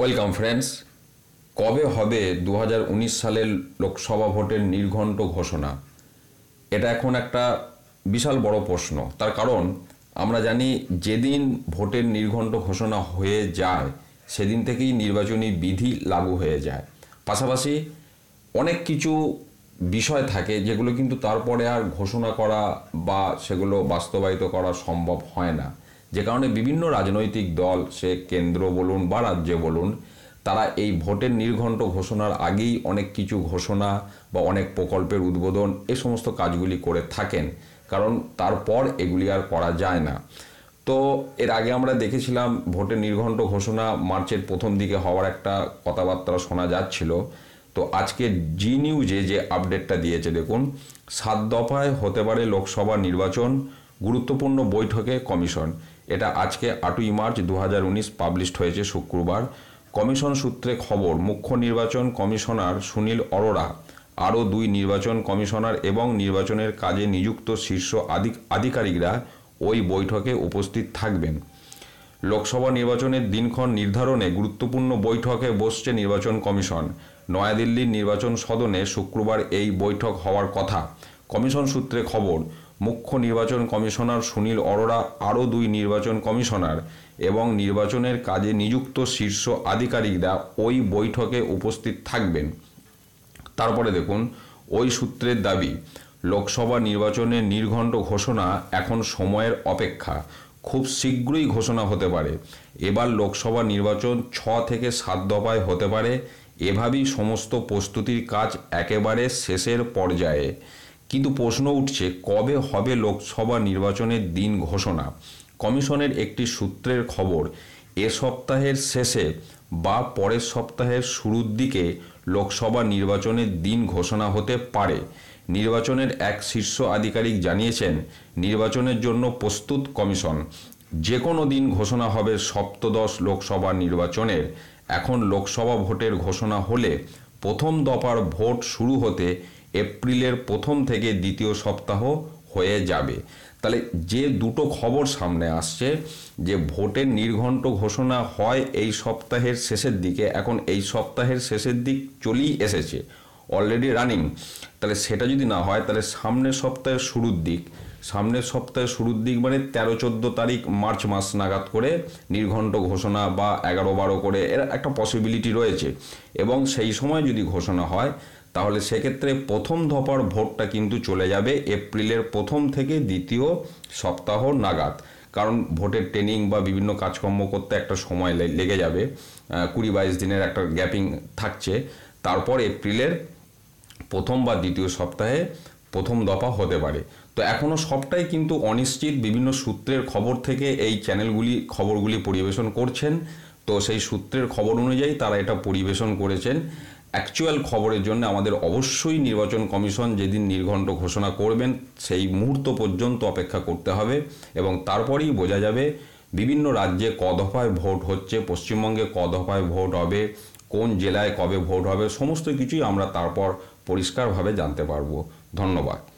welcome friends কবে হবে দু সালের লোকসভা ভোটের নির্ঘণ্ট ঘোষণা এটা এখন একটা বিশাল বড় প্রশ্ন তার কারণ আমরা জানি যেদিন ভোটের নির্ঘণ্ট ঘোষণা হয়ে যায় সেদিন থেকেই নির্বাচনী বিধি লাগু হয়ে যায় পাশাপাশি অনেক কিছু বিষয় থাকে যেগুলো কিন্তু তারপরে আর ঘোষণা করা বা সেগুলো বাস্তবায়িত করা সম্ভব হয় না যে কারণে বিভিন্ন রাজনৈতিক দল সে কেন্দ্র বলুন বা রাজ্যে বলুন তারা এই ভোটের নির্ঘণ্ট ঘোষণার আগেই অনেক কিছু ঘোষণা বা অনেক প্রকল্পের উদ্বোধন এ সমস্ত কাজগুলি করে থাকেন কারণ তারপর এগুলি আর করা যায় না তো এর আগে আমরা দেখেছিলাম ভোটের নির্ঘণ্ট ঘোষণা মার্চের প্রথম দিকে হওয়ার একটা কথাবার্তা শোনা যাচ্ছিল তো আজকে জি নিউজে যে আপডেটটা দিয়েছে দেখুন সাত দফায় হতে পারে লোকসভা নির্বাচন গুরুত্বপূর্ণ বৈঠকে কমিশন এটা আজকে আটই মার্চ দু পাবলিশড হয়েছে শুক্রবার কমিশন সূত্রে খবর মুখ্য নির্বাচন কমিশনার সুনীল অরোরা আরও দুই নির্বাচন কমিশনার এবং নির্বাচনের কাজে নিযুক্ত শীর্ষ আধিকারিকরা ওই বৈঠকে উপস্থিত থাকবেন লোকসভা নির্বাচনের দিনক্ষণ নির্ধারণে গুরুত্বপূর্ণ বৈঠকে বসছে নির্বাচন কমিশন নয়াদিল্লির নির্বাচন সদনে শুক্রবার এই বৈঠক হওয়ার কথা কমিশন সূত্রে খবর মুখ্য নির্বাচন কমিশনার সুনীল অরোরা আরও দুই নির্বাচন কমিশনার এবং নির্বাচনের কাজে নিযুক্ত শীর্ষ আধিকারিকরা ওই বৈঠকে উপস্থিত থাকবেন তারপরে দেখুন ওই সূত্রের দাবি লোকসভা নির্বাচনের নির্ঘণ্ট ঘোষণা এখন সময়ের অপেক্ষা খুব শীঘ্রই ঘোষণা হতে পারে এবার লোকসভা নির্বাচন ছ থেকে সাত দফায় হতে পারে এভাবেই সমস্ত প্রস্তুতির কাজ একেবারে শেষের পর্যায়ে কিন্তু প্রশ্ন উঠছে কবে হবে লোকসভা নির্বাচনের দিন ঘোষণা কমিশনের একটি সূত্রের খবর এ সপ্তাহের শেষে বা পরের সপ্তাহের শুরুর দিকে লোকসভা নির্বাচনের দিন ঘোষণা হতে পারে নির্বাচনের এক শীর্ষ আধিকারিক জানিয়েছেন নির্বাচনের জন্য প্রস্তুত কমিশন যে কোনো দিন ঘোষণা হবে সপ্তদশ লোকসভা নির্বাচনের এখন লোকসভা ভোটের ঘোষণা হলে প্রথম দফার ভোট শুরু হতে এপ্রিলের প্রথম থেকে দ্বিতীয় সপ্তাহ হয়ে যাবে তাহলে যে দুটো খবর সামনে আসছে যে ভোটের নির্ঘণ্ট ঘোষণা হয় এই সপ্তাহের শেষের দিকে এখন এই সপ্তাহের শেষের দিক চলেই এসেছে অলরেডি রানিং তাহলে সেটা যদি না হয় তাহলে সামনের সপ্তাহের শুরুর দিক সামনের সপ্তাহের শুরুর দিক মানে তেরো চোদ্দ তারিখ মার্চ মাস নাগাদ করে নির্ঘণ্ট ঘোষণা বা এগারো বারো করে এর একটা পসিবিলিটি রয়েছে এবং সেই সময় যদি ঘোষণা হয় তাহলে সেক্ষেত্রে প্রথম ধপার ভোটটা কিন্তু চলে যাবে এপ্রিলের প্রথম থেকে দ্বিতীয় সপ্তাহ নাগাদ কারণ ভোটের ট্রেনিং বা বিভিন্ন কাজকর্ম করতে একটা সময় লেগে যাবে কুড়ি বাইশ দিনের একটা গ্যাপিং থাকছে তারপর এপ্রিলের প্রথম বা দ্বিতীয় সপ্তাহে প্রথম দফা হতে পারে তো এখনও সবটাই কিন্তু অনিশ্চিত বিভিন্ন সূত্রের খবর থেকে এই চ্যানেলগুলি খবরগুলি পরিবেশন করছেন তো সেই সূত্রের খবর অনুযায়ী তারা এটা পরিবেশন করেছেন অ্যাকচুয়াল খবরের জন্য আমাদের অবশ্যই নির্বাচন কমিশন যেদিন নির্ঘণ্ট ঘোষণা করবেন সেই মুহূর্ত পর্যন্ত অপেক্ষা করতে হবে এবং তারপরেই বোঝা যাবে বিভিন্ন রাজ্যে ক দফায় ভোট হচ্ছে পশ্চিমবঙ্গে ক দফায় ভোট হবে কোন জেলায় কবে ভোট হবে সমস্ত কিছুই আমরা তারপর পরিষ্কারভাবে জানতে পারব ধন্যবাদ